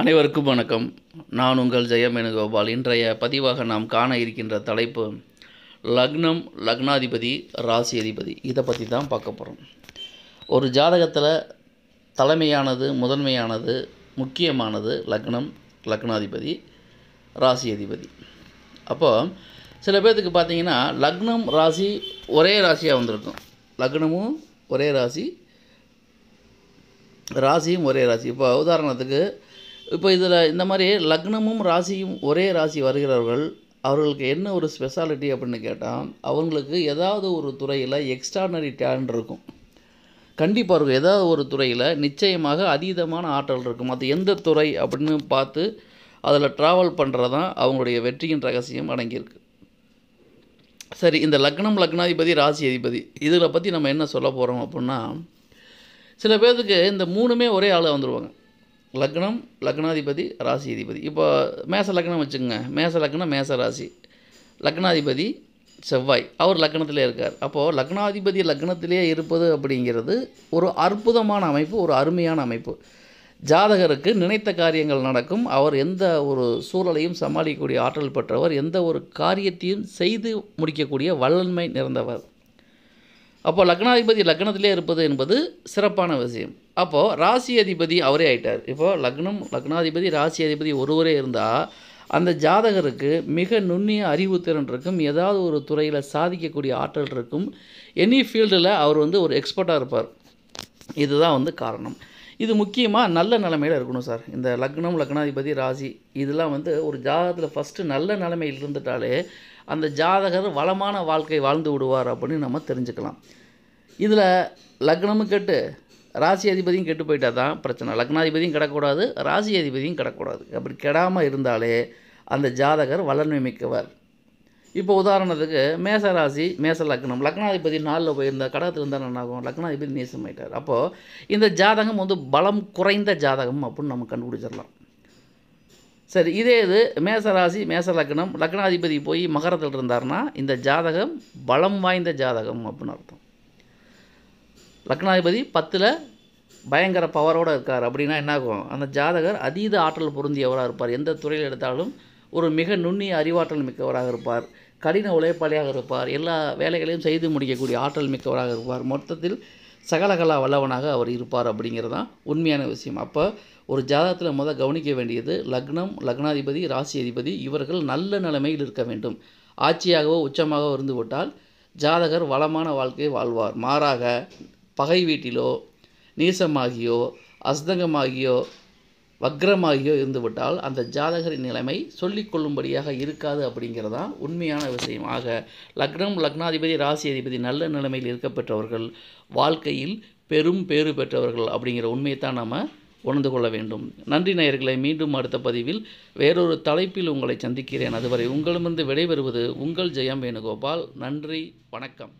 அனைவருக்கும் வணக்கம் நான் உங்கள் ஜெயமேணுகோபால் இன்றைய பதிவாக நாம் காண இருக்கின்ற தலைப்பு லக்னம் லக்னாதிபதி ராசி அதிபதி இதை பற்றி தான் பார்க்க போகிறோம் ஒரு ஜாதகத்தில் தலைமையானது முதன்மையானது முக்கியமானது லக்னம் லக்னாதிபதி ராசி அதிபதி அப்போது சில பேர்த்துக்கு பார்த்தீங்கன்னா லக்னம் ராசி ஒரே ராசியாக வந்திருக்கும் லக்னமும் ஒரே ராசி ராசியும் ஒரே ராசி இப்போ உதாரணத்துக்கு இப்போ இதில் இந்த மாதிரி லக்னமும் ராசியும் ஒரே ராசி வருகிறவர்கள் அவர்களுக்கு என்ன ஒரு ஸ்பெஷாலிட்டி அப்படின்னு கேட்டால் அவங்களுக்கு ஏதாவது ஒரு துறையில் எக்ஸ்ட்ரானரி டேலண்ட் இருக்கும் கண்டிப்பாக இருக்கும் ஏதாவது ஒரு துறையில் நிச்சயமாக அதீதமான ஆற்றல் இருக்கும் அது எந்த துறை அப்படின்னு பார்த்து அதில் ட்ராவல் பண்ணுறது தான் அவங்களுடைய வெற்றியின் ரகசியம் அடங்கியிருக்கு சரி இந்த லக்னம் லக்னாதிபதி ராசி அதிபதி இதில் பற்றி நம்ம என்ன சொல்ல போகிறோம் அப்படின்னா சில பேர்த்துக்கு இந்த மூணுமே ஒரே ஆளாக வந்துடுவாங்க லக்னம் லக்னாதிபதி ராசி அதிபதி இப்போ மேச லக்னம் வச்சுக்கோங்க மேச லக்னம் மேச ராசி லக்னாதிபதி செவ்வாய் அவர் லக்னத்திலே இருக்கார் அப்போது லக்னாதிபதி லக்னத்திலே இருப்பது அப்படிங்கிறது ஒரு அற்புதமான அமைப்பு ஒரு அருமையான அமைப்பு ஜாதகருக்கு நினைத்த காரியங்கள் நடக்கும் அவர் எந்த ஒரு சூழலையும் சமாளிக்கக்கூடிய ஆற்றல் பெற்றவர் எந்த ஒரு காரியத்தையும் செய்து முடிக்கக்கூடிய வல்லன்மை நிறந்தவர் அப்போது லக்னாதிபதி லக்னத்திலே இருப்பது என்பது சிறப்பான விஷயம் அப்போது ராசி அதிபதி அவரே ஆயிட்டார் இப்போது லக்னம் லக்னாதிபதி ராசி அதிபதி ஒருவரே இருந்தால் அந்த ஜாதகருக்கு மிக நுண்ணிய அறிவுத்திறன் இருக்கும் ஏதாவது ஒரு துறையில் சாதிக்கக்கூடிய ஆற்றல் இருக்கும் எனி ஃபீல்டில் அவர் வந்து ஒரு எக்ஸ்பர்ட்டாக இருப்பார் இதுதான் வந்து காரணம் இது முக்கியமாக நல்ல நிலமையில் இருக்கணும் சார் இந்த லக்னம் லக்னாதிபதி ராசி இதெல்லாம் வந்து ஒரு ஜாதகத்தில் ஃபஸ்ட்டு நல்ல நிலமையில் இருந்துட்டாலே அந்த ஜாதகர் வளமான வாழ்க்கை வாழ்ந்து விடுவார் அப்படின்னு நம்ம தெரிஞ்சுக்கலாம் இதில் லக்னமும் கெட்டு ராசி அதிபதியும் கெட்டு போயிட்டால் தான் பிரச்சனை லக்னாதிபதியும் கிடக்கூடாது ராசி அதிபதியும் கிடக்கூடாது அப்படி கெடாமல் இருந்தாலே அந்த ஜாதகர் வளர்மை மிக்கவர் இப்போ உதாரணத்துக்கு மேச ராசி மேச லக்னம் லக்னாதிபதி நாளில் போயிருந்த கடகத்தில் இருந்தால் என்னாகும் லக்னாதிபதி நேசம் ஆகிட்டார் அப்போது இந்த ஜாதகம் வந்து பலம் குறைந்த ஜாதகம் அப்படின்னு நம்ம கண்டுபிடிச்சிடலாம் சரி இதே இது மேசராசி மேச லக்னம் லக்னாதிபதி போய் மகரத்தில் இருந்தார்னா இந்த ஜாதகம் பலம் வாய்ந்த ஜாதகம் அப்படின்னு அர்த்தம் லக்னாதிபதி பத்தில் பயங்கர பவரோடு இருக்கார் அப்படின்னா என்னாகும் அந்த ஜாதகர் அதீத ஆற்றல் பொருந்தியவராக இருப்பார் எந்த துறையில் எடுத்தாலும் ஒரு மிக நுண்ணிய அறிவாற்றல் மிக்கவராக இருப்பார் கடின உழைப்பாளியாக இருப்பார் எல்லா வேலைகளையும் செய்து முடிக்கக்கூடிய ஆற்றல் மிக்கவராக இருப்பார் மொத்தத்தில் சகலகலா வல்லவனாக அவர் இருப்பார் அப்படிங்கிறது தான் உண்மையான விஷயம் அப்போ ஒரு ஜாதகத்தில் முதல் கவனிக்க வேண்டியது லக்னம் லக்னாதிபதி ராசி அதிபதி இவர்கள் நல்ல நிலைமையில் இருக்க வேண்டும் ஆட்சியாகவோ உச்சமாகவோ இருந்துவிட்டால் ஜாதகர் வளமான வாழ்க்கையை வாழ்வார் மாறாக பகை வீட்டிலோ நீசமாகியோ அஸ்தங்கமாகியோ வக்ரமாகியோ இருந்துவிட்டால் அந்த ஜாதகரின் நிலைமை சொல்லிக்கொள்ளும்படியாக இருக்காது அப்படிங்கிறதான் உண்மையான விஷயம் ஆக லக்னம் லக்னாதிபதி ராசி அதிபதி நல்ல நிலைமையில் இருக்க பெற்றவர்கள் வாழ்க்கையில் பெரும் பேறு பெற்றவர்கள் அப்படிங்கிற உண்மையைத்தான் நாம் உணர்ந்து கொள்ள வேண்டும் நன்றி நேயர்களை மீண்டும் அடுத்த பதிவில் வேறொரு தலைப்பில் உங்களை சந்திக்கிறேன் அதுவரை உங்களிடமிருந்து விடைபெறுவது உங்கள் ஜெயம் வேணுகோபால் நன்றி வணக்கம்